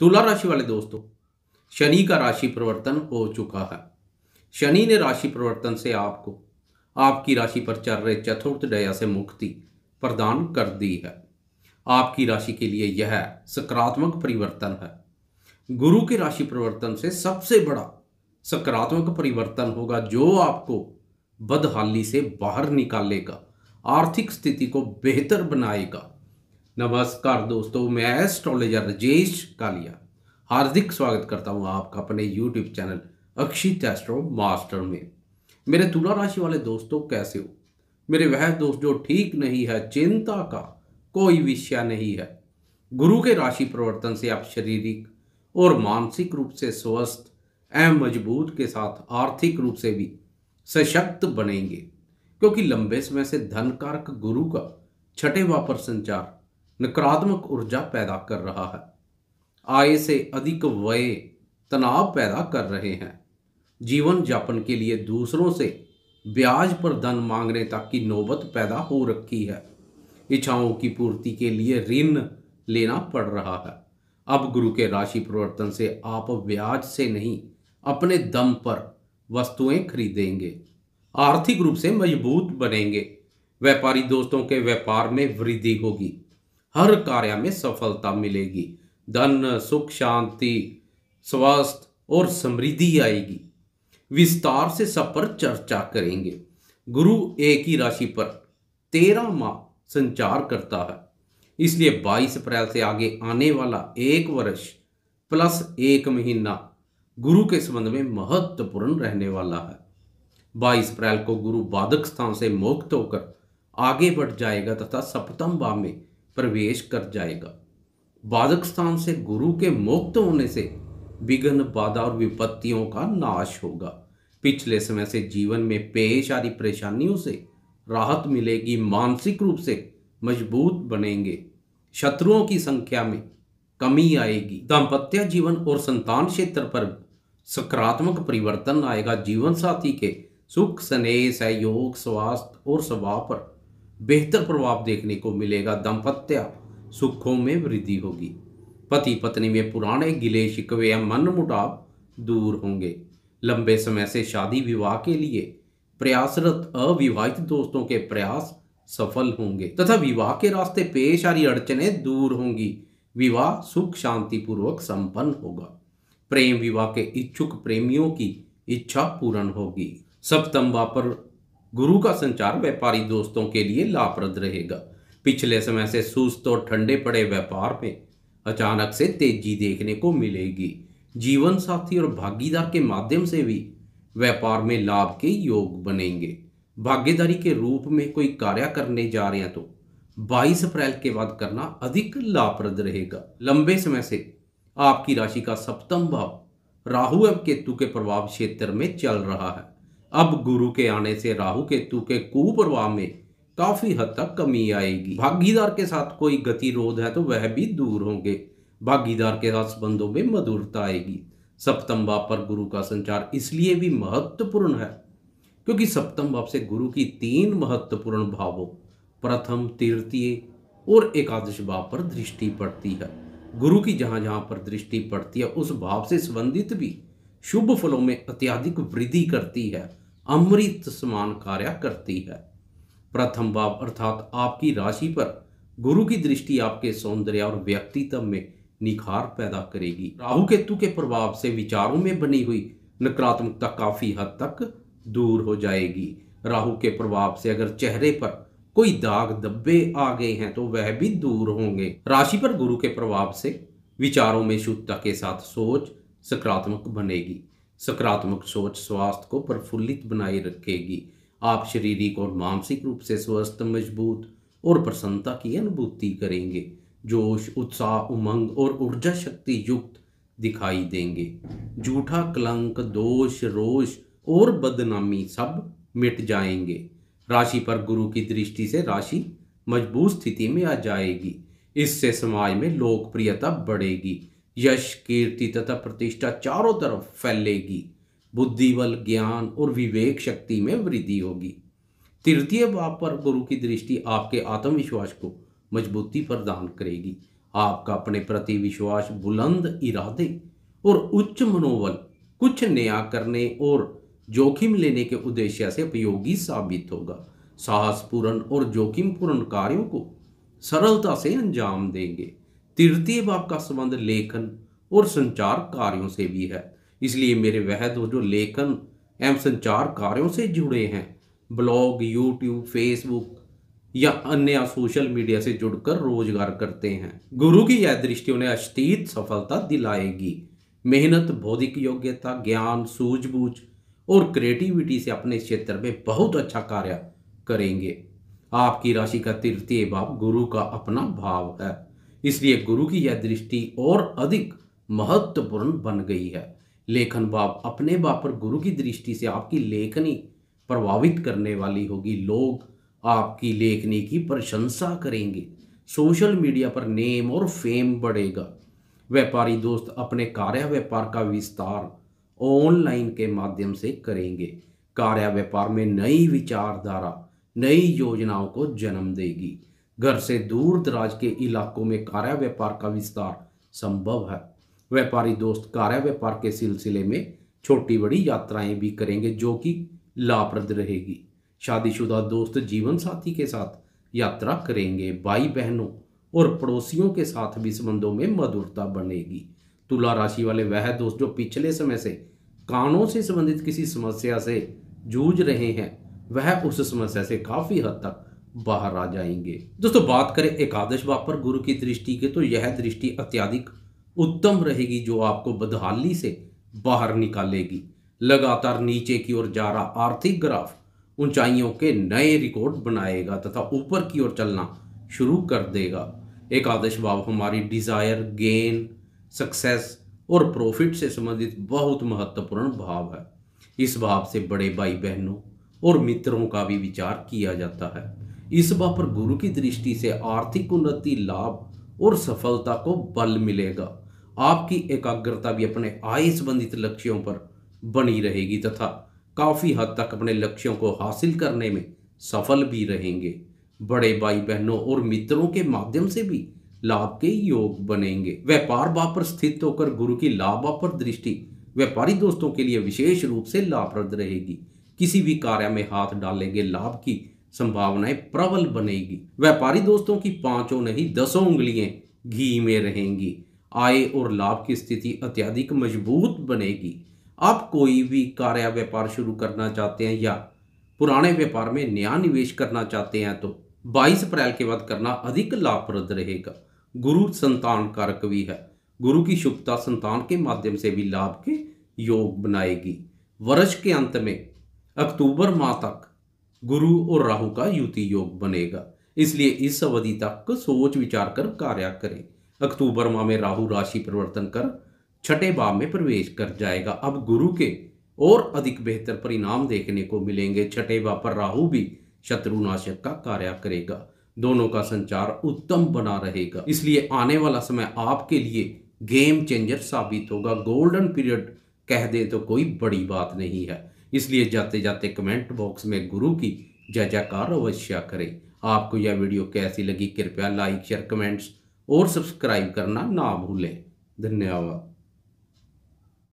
तुला राशि वाले दोस्तों शनि का राशि परिवर्तन हो चुका है शनि ने राशि परिवर्तन से आपको आपकी राशि पर चल रहे चतुर्थ दया से मुक्ति प्रदान कर दी है आपकी राशि के लिए यह सकारात्मक परिवर्तन है गुरु के राशि परिवर्तन से सबसे बड़ा सकारात्मक परिवर्तन होगा जो आपको बदहाली से बाहर निकालेगा आर्थिक स्थिति को बेहतर बनाएगा नमस्कार दोस्तों मैं एस्ट्रोलॉजर राजेश कालिया हार्दिक स्वागत करता हूं आपका अपने YouTube channel Akshit astro master में मेरे तुला राशि वाले दोस्तों कैसे हो मेरे वह दोस्त जो ठीक नहीं है चिंता का कोई विषय नहीं है गुरु के राशि परिवर्तन से आप शारीरिक और मानसिक रूप से स्वस्थ एवं मजबूत के साथ आर्थिक रूप से भी सशक्त बनेंगे क्योंकि लंबे समय से धन कारक गुरु का छठे वापर संचार नकारात्मक ऊर्जा पैदा कर रहा है आय से अधिक व्यय तनाव पैदा कर रहे हैं जीवन यापन के लिए दूसरों से ब्याज पर धन मांगने तक की नौबत पैदा हो रखी है इच्छाओं की पूर्ति के लिए ऋण लेना पड़ रहा है अब गुरु के राशि परिवर्तन से आप ब्याज से नहीं अपने दम पर वस्तुएं खरीदेंगे आर्थिक रूप से मजबूत बनेंगे व्यापारी दोस्तों के व्यापार में वृद्धि होगी हर कार्य में सफलता मिलेगी धन सुख शांति स्वास्थ्य और समृद्धि आएगी विस्तार से सब पर चर्चा करेंगे गुरु एक ही राशि पर तेरह माह संचार करता है इसलिए 22 अप्रैल से आगे आने वाला एक वर्ष प्लस एक महीना गुरु के संबंध में महत्वपूर्ण रहने वाला है 22 अप्रैल को गुरु बाधक स्थान से मुक्त होकर आगे बढ़ जाएगा तथा सप्तम भाव में प्रवेश कर जाएगा बाधक स्थान से गुरु के मुक्त होने से विघ्न बाधा और विपत्तियों का नाश होगा पिछले समय से जीवन में पेश आ रही परेशानियों से राहत मिलेगी मानसिक रूप से मजबूत बनेंगे शत्रुओं की संख्या में कमी आएगी दाम्पत्य जीवन और संतान क्षेत्र पर सकारात्मक परिवर्तन आएगा जीवन साथी के सुख स्नेह सहयोग स्वास्थ्य और स्वभाव पर बेहतर प्रभाव देखने को मिलेगा दंपत्य सुखों में वृद्धि होगी पति पत्नी में पुराने गिले शिकवे या मन मुटाव दूर होंगे लंबे समय से शादी विवाह के लिए प्रयासरत अविवाहित दोस्तों के प्रयास सफल होंगे तथा विवाह के रास्ते पेश आ रही अड़चनें दूर होंगी विवाह सुख शांतिपूर्वक संपन्न होगा प्रेम विवाह के इच्छुक प्रेमियों की इच्छा पूर्ण होगी सप्तम पर गुरु का संचार व्यापारी दोस्तों के लिए लाभप्रद रहेगा पिछले समय से सुस्त और ठंडे पड़े व्यापार में अचानक से तेजी देखने को मिलेगी जीवन साथी और भागीदार के माध्यम से भी व्यापार में लाभ के योग बनेंगे भागीदारी के रूप में कोई कार्य करने जा रहे हैं तो 22 अप्रैल के बाद करना अधिक लाभप्रद रहेगा लंबे समय से आपकी राशि का सप्तम भाव राहु एवं केतु के प्रभाव क्षेत्र में चल रहा है अब गुरु के आने से राहु केतु के कुप्रवाह में काफी हद तक कमी आएगी भागीदार के साथ कोई गतिरोध है तो वह भी दूर होंगे भागीदार के साथ संबंधों में मधुरता आएगी सप्तम भाव पर गुरु का संचार इसलिए भी महत्वपूर्ण है क्योंकि सप्तम भाव से गुरु की तीन महत्वपूर्ण भावों प्रथम तृतीय और एकादश भाव पर दृष्टि पड़ती है गुरु की जहाँ जहाँ पर दृष्टि पड़ती है उस भाव से संबंधित भी शुभ फलों में अत्याधिक वृद्धि करती है अमृत समान कार्य करती है प्रथम भाव अर्थात आपकी राशि पर गुरु की दृष्टि आपके सौंदर्य और व्यक्तित्व में निखार पैदा करेगी राहु केतु के प्रभाव से विचारों में बनी हुई नकारात्मकता काफी हद तक दूर हो जाएगी राहु के प्रभाव से अगर चेहरे पर कोई दाग दब्बे आ गए हैं तो वह भी दूर होंगे राशि पर गुरु के प्रभाव से विचारों में शुद्धता के साथ सोच सकारात्मक बनेगी सकारात्मक सोच स्वास्थ्य को प्रफुल्लित बनाए रखेगी आप शारीरिक और मानसिक रूप से स्वस्थ मजबूत और प्रसन्नता की अनुभूति करेंगे जोश उत्साह उमंग और ऊर्जा शक्ति युक्त दिखाई देंगे झूठा कलंक दोष रोष और बदनामी सब मिट जाएंगे राशि पर गुरु की दृष्टि से राशि मजबूत स्थिति में आ जाएगी इससे समाज में लोकप्रियता बढ़ेगी यश कीर्ति तथा प्रतिष्ठा चारों तरफ फैलेगी बुद्धिबल ज्ञान और विवेक शक्ति में वृद्धि होगी तृतीय भाव पर गुरु की दृष्टि आपके आत्मविश्वास को मजबूती प्रदान करेगी आपका अपने प्रति विश्वास बुलंद इरादे और उच्च मनोबल कुछ नया करने और जोखिम लेने के उद्देश्य से उपयोगी साबित होगा साहसपूर्ण और जोखिमपूर्ण कार्यों को सरलता से अंजाम देंगे तृतीय भाव का संबंध लेखन और संचार कार्यों से भी है इसलिए मेरे वह दो जो लेखन एवं संचार कार्यों से जुड़े हैं ब्लॉग यूट्यूब फेसबुक या अन्य सोशल मीडिया से जुड़कर रोजगार करते हैं गुरु की यह दृष्टि उन्हें अतीत सफलता दिलाएगी मेहनत बौद्धिक योग्यता ज्ञान सूझबूझ और क्रिएटिविटी से अपने क्षेत्र में बहुत अच्छा कार्य करेंगे आपकी राशि का तृतीय भाव गुरु का अपना भाव है इसलिए गुरु की यह दृष्टि और अधिक महत्वपूर्ण बन गई है लेखन बाप अपने बाप पर गुरु की दृष्टि से आपकी लेखनी प्रभावित करने वाली होगी लोग आपकी लेखनी की प्रशंसा करेंगे सोशल मीडिया पर नेम और फेम बढ़ेगा व्यापारी दोस्त अपने कार्य व्यापार का विस्तार ऑनलाइन के माध्यम से करेंगे कार्य व्यापार में नई विचारधारा नई योजनाओं को जन्म देगी घर से दूर दराज के इलाकों में कार्य व्यापार का विस्तार संभव है व्यापारी दोस्त कार्य व्यापार के सिलसिले में छोटी बड़ी यात्राएं भी करेंगे जो कि लाभप्रद रहेगी शादीशुदा दोस्त जीवन साथी के साथ यात्रा करेंगे भाई बहनों और पड़ोसियों के साथ भी संबंधों में मधुरता बनेगी तुला राशि वाले वह दोस्त जो पिछले समय से कानों से संबंधित किसी समस्या से जूझ रहे हैं वह उस समस्या से काफ़ी हद तक बाहर आ जाएंगे दोस्तों बात करें एकादश भाव पर गुरु की दृष्टि के तो यह दृष्टि अत्याधिक उत्तम रहेगी जो आपको बदहाली से बाहर निकालेगी लगातार नीचे की ओर जा रहा आर्थिक ग्राफ ऊंचाइयों के नए रिकॉर्ड बनाएगा तथा ऊपर की ओर चलना शुरू कर देगा एकादश भाव हमारी डिज़ायर गेन सक्सेस और प्रॉफिट से संबंधित बहुत महत्वपूर्ण भाव है इस भाव से बड़े भाई बहनों और मित्रों का भी विचार किया जाता है इस बात पर गुरु की दृष्टि से आर्थिक उन्नति लाभ और सफलता को बल मिलेगा आपकी एकाग्रता भी अपने आय संबंधित लक्ष्यों पर बनी रहेगी तथा काफ़ी हद तक अपने लक्ष्यों को हासिल करने में सफल भी रहेंगे बड़े भाई बहनों और मित्रों के माध्यम से भी लाभ के योग बनेंगे व्यापार वापर पर स्थित होकर गुरु की लाभ पर दृष्टि व्यापारी दोस्तों के लिए विशेष रूप से लाभप्रद रहेगी किसी भी कार्य में हाथ डालेंगे लाभ की संभावनाएं प्रबल बनेगी व्यापारी दोस्तों की पांचों नहीं दसों उंगलियां घी में रहेंगी आय और लाभ की स्थिति अत्यधिक मजबूत बनेगी आप कोई भी कार्य व्यापार शुरू करना चाहते हैं या पुराने व्यापार में नया निवेश करना चाहते हैं तो 22 अप्रैल के बाद करना अधिक लाभप्रद रहेगा गुरु संतान कारक भी है गुरु की शुभता संतान के माध्यम से भी लाभ के योग बनाएगी वर्ष के अंत में अक्टूबर माह तक गुरु और राहु का युति योग बनेगा इसलिए इस अवधि तक सोच विचार कर कार्य करें अक्टूबर माह में राहु राशि परिवर्तन कर छठे भाव में प्रवेश कर जाएगा अब गुरु के और अधिक बेहतर परिणाम देखने को मिलेंगे छठे भाव पर राहु भी शत्रुनाशक का कार्य करेगा दोनों का संचार उत्तम बना रहेगा इसलिए आने वाला समय आपके लिए गेम चेंजर साबित होगा गोल्डन पीरियड कह दे तो कोई बड़ी बात नहीं है इसलिए जाते जाते कमेंट बॉक्स में गुरु की जय जयकार अवश्य करें आपको यह वीडियो कैसी लगी कृपया लाइक शेयर कमेंट्स और सब्सक्राइब करना ना भूलें धन्यवाद